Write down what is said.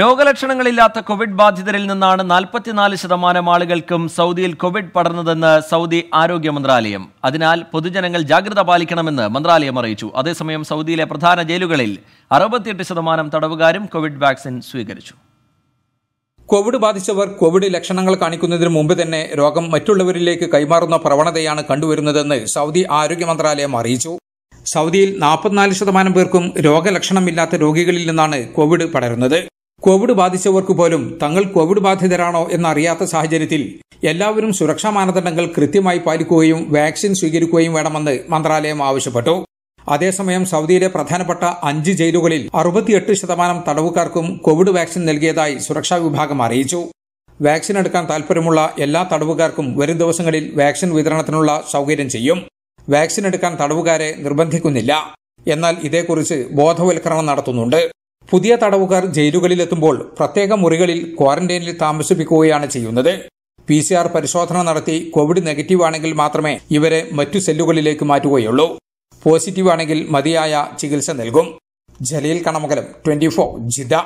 രോഗലക്ഷണങ്ങളില്ലാത്ത Covid ബാധിതരിൽ നിന്നാണ് നാൽപ്പത്തിനാല് ശതമാനം ആളുകൾക്കും സൗദിയിൽ കോവിഡ് പടർന്നതെന്ന് സൗദി ആരോഗ്യ മന്ത്രാലയം അതിനാൽ പൊതുജനങ്ങൾ ജാഗ്രത പാലിക്കണമെന്ന് മന്ത്രാലയം അറിയിച്ചു അതേസമയം സൗദിയിലെ പ്രധാന ജയിലുകളിൽ അറുപത്തിയെട്ട് ശതമാനം തടവുകാരും കോവിഡ് വാക്സിൻ സ്വീകരിച്ചു കോവിഡ് ബാധിച്ചവർ കോവിഡ് ലക്ഷണങ്ങൾ കാണിക്കുന്നതിന് മുമ്പ് തന്നെ രോഗം മറ്റുള്ളവരിലേക്ക് കൈമാറുന്ന പ്രവണതയാണ് കണ്ടുവരുന്നതെന്ന് സൗദി ആരോഗ്യ മന്ത്രാലയം അറിയിച്ചു സൗദിയിൽ നാൽപ്പത്തിനാല് ശതമാനം പേർക്കും രോഗലക്ഷണമില്ലാത്ത രോഗികളിൽ നിന്നാണ് കോവിഡ് പടരുന്നത് കോവിഡ് ബാധിച്ചവർക്ക് പോലും തങ്ങൾ കോവിഡ് ബാധിതരാണോ എന്നറിയാത്ത സാഹചര്യത്തിൽ എല്ലാവരും സുരക്ഷാ മാനദണ്ഡങ്ങൾ കൃത്യമായി പാലിക്കുകയും വാക്സിൻ സ്വീകരിക്കുകയും വേണമെന്ന് മന്ത്രാലയം ആവശ്യപ്പെട്ടു അതേസമയം സൗദിയിലെ പ്രധാനപ്പെട്ട അഞ്ച് ജയിലുകളിൽ അറുപത്തിയെട്ട് ശതമാനം തടവുകാർക്കും കോവിഡ് വാക്സിൻ നൽകിയതായി സുരക്ഷാ വിഭാഗം അറിയിച്ചു വാക്സിൻ എടുക്കാൻ താൽപ്പര്യമുള്ള എല്ലാ തടവുകാർക്കും വരും ദിവസങ്ങളിൽ വാക്സിൻ വിതരണത്തിനുള്ള സൗകര്യം ചെയ്യും വാക്സിൻ എടുക്കാൻ തടവുകാരെ നിർബന്ധിക്കുന്നില്ല എന്നാൽ ഇതേക്കുറിച്ച് ബോധവൽക്കരണം നടത്തുന്നുണ്ട് പുതിയ തടവുകാർ ജയിലുകളിലെത്തുമ്പോൾ പ്രത്യേക മുറികളിൽ ക്വാറന്റൈനിൽ താമസിപ്പിക്കുകയാണ് ചെയ്യുന്നത് പി സി ആർ പരിശോധന നടത്തി കോവിഡ് നെഗറ്റീവ് ആണെങ്കിൽ മാത്രമേ ഇവരെ മറ്റു സെല്ലുകളിലേക്ക് മാറ്റുകയുള്ളൂ പോസിറ്റീവ് ആണെങ്കിൽ മതിയായ ചികിത്സ നൽകും ജലീൽ കണമകലം ട്വന്റി ഫോർ